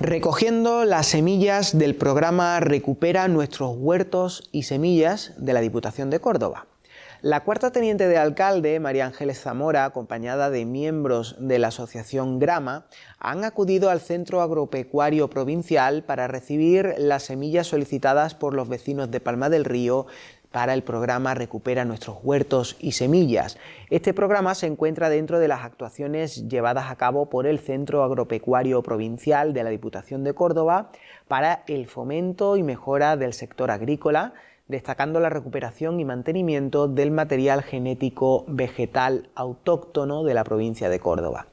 Recogiendo las semillas del programa Recupera nuestros huertos y semillas de la Diputación de Córdoba. La cuarta teniente de alcalde, María Ángeles Zamora, acompañada de miembros de la asociación Grama, han acudido al Centro Agropecuario Provincial para recibir las semillas solicitadas por los vecinos de Palma del Río, para el programa Recupera nuestros huertos y semillas. Este programa se encuentra dentro de las actuaciones llevadas a cabo por el Centro Agropecuario Provincial de la Diputación de Córdoba para el fomento y mejora del sector agrícola destacando la recuperación y mantenimiento del material genético vegetal autóctono de la provincia de Córdoba.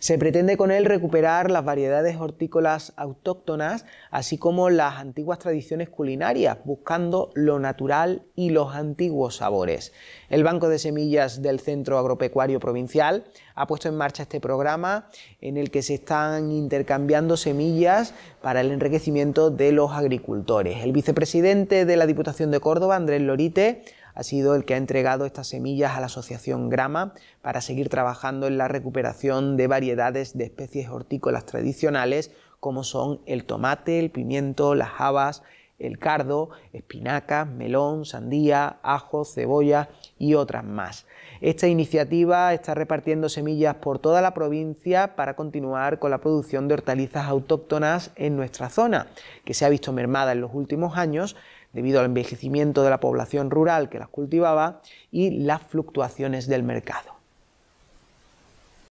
Se pretende con él recuperar las variedades hortícolas autóctonas, así como las antiguas tradiciones culinarias, buscando lo natural y los antiguos sabores. El Banco de Semillas del Centro Agropecuario Provincial ha puesto en marcha este programa en el que se están intercambiando semillas para el enriquecimiento de los agricultores. El vicepresidente de la Diputación de Córdoba, Andrés Lorite, ha sido el que ha entregado estas semillas a la Asociación Grama para seguir trabajando en la recuperación de variedades de especies hortícolas tradicionales como son el tomate, el pimiento, las habas, el cardo, espinacas, melón, sandía, ajo, cebolla y otras más. Esta iniciativa está repartiendo semillas por toda la provincia para continuar con la producción de hortalizas autóctonas en nuestra zona, que se ha visto mermada en los últimos años, debido al envejecimiento de la población rural que las cultivaba y las fluctuaciones del mercado.